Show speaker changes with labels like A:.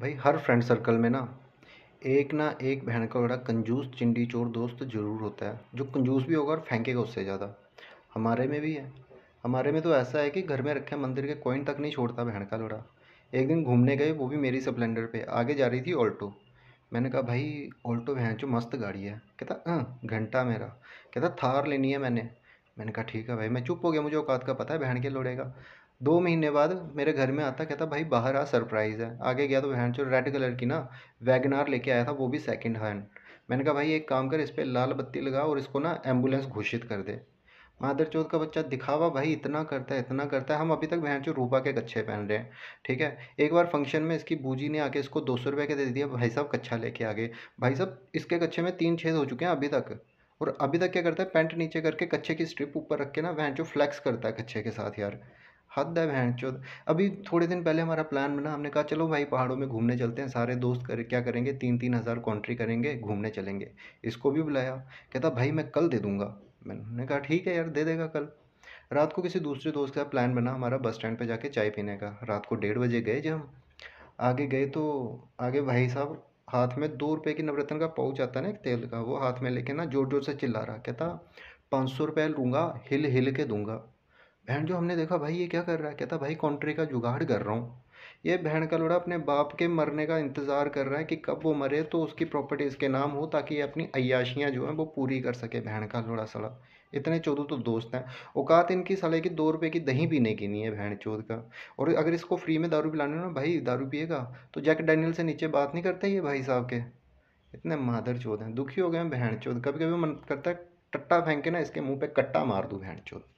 A: भाई हर friend circle में ना एक ना एक बहन का बड़ा कंजूस चिंडी चोर दोस्त ज़रूर होता है जो कंजूस भी होगा और फेंकेगा उससे ज़्यादा हमारे में भी है हमारे में तो ऐसा है कि घर में रखे मंदिर के कोइन तक नहीं छोड़ता बहन का लोड़ा एक दिन घूमने गए वो भी मेरी स्प्लेंडर पे आगे जा रही थी ऑल्टो मैंने कहा भाई ऑल्टो बहन जो मस्त गाड़ी है कहता हाँ घंटा मेरा कहता थार लेनी है मैंने मैंने कहा ठीक है भाई मैं चुप हो गया मुझे औकात का पता है बहन के लोड़ेगा दो महीने बाद मेरे घर में आता कहता भाई बाहर आ सरप्राइज़ है आगे गया तो बहन चो रेड कलर की ना वैगनार लेके आया था वो भी सेकंड हैंड मैंने कहा भाई एक काम कर इस पर लाल बत्ती लगा और इसको ना एम्बुलेंस घोषित कर दे मादर चौथ का बच्चा दिखावा भाई इतना करता है इतना करता है हम अभी तक बहन चो रूपा के कच्छे पहन रहे हैं ठीक है एक बार फंक्शन में इसकी बूजी ने आके इसको दो सौ रुपये के दे दिया भाई साहब कच्छा लेके आ गए भाई साहब इसके कच्छे में तीन छेद हो चुके हैं अभी तक और अभी तक क्या करता है पैंट नीचे करके कच्छे की स्ट्रिप ऊपर रख के ना वहन चो फ्लैक्स करता है कच्छे के साथ यार हद है बहन चौद अभी थोड़े दिन पहले हमारा प्लान बना हमने कहा चलो भाई पहाड़ों में घूमने चलते हैं सारे दोस्त कर क्या करेंगे तीन तीन हज़ार कॉन्ट्री करेंगे घूमने चलेंगे इसको भी बुलाया कहता भाई मैं कल दे दूँगा मैंने कहा ठीक है यार दे देगा कल रात को किसी दूसरे दोस्त का प्लान बना हमारा बस स्टैंड पर जाके चाय पीने का रात को डेढ़ बजे गए जब हम आगे गए तो आगे भाई साहब हाथ में दो रुपये की नवरत्न का पाउच आता है ना एक तेल का वो हाथ में लेके ना जोर जोर से चिल्ला रहा कहता पाँच सौ रुपये लूँगा हिल हिल के दूंगा बहन जो हमने देखा भाई ये क्या कर रहा है कहता भाई कॉन्ट्री का जुगाड़ कर रहा हूँ ये बहन का लोड़ा अपने बाप के मरने का इंतज़ार कर रहा है कि कब वो मरे तो उसकी प्रॉपर्टी इसके नाम हो ताकि ये अपनी अयाशियाँ जो हैं वो पूरी कर सके बहन का लोड़ा सड़ा इतने चोदू तो दोस्त हैं औकात इनकी सड़े की दो रुपये की दही पीने की नहीं है बहन चोद का और अगर इसको फ्री में दारू पिलाने ना भाई दारू पिएगा तो जैक डैनियल से नीचे बात नहीं करते ये भाई साहब के इतने मादर चोद हैं दुखी हो गए हैं बहन चोद कभी कभी मन करता है टट्टा फेंक के ना इसके मुंह पे कट्टा मार दूँ बहन चौध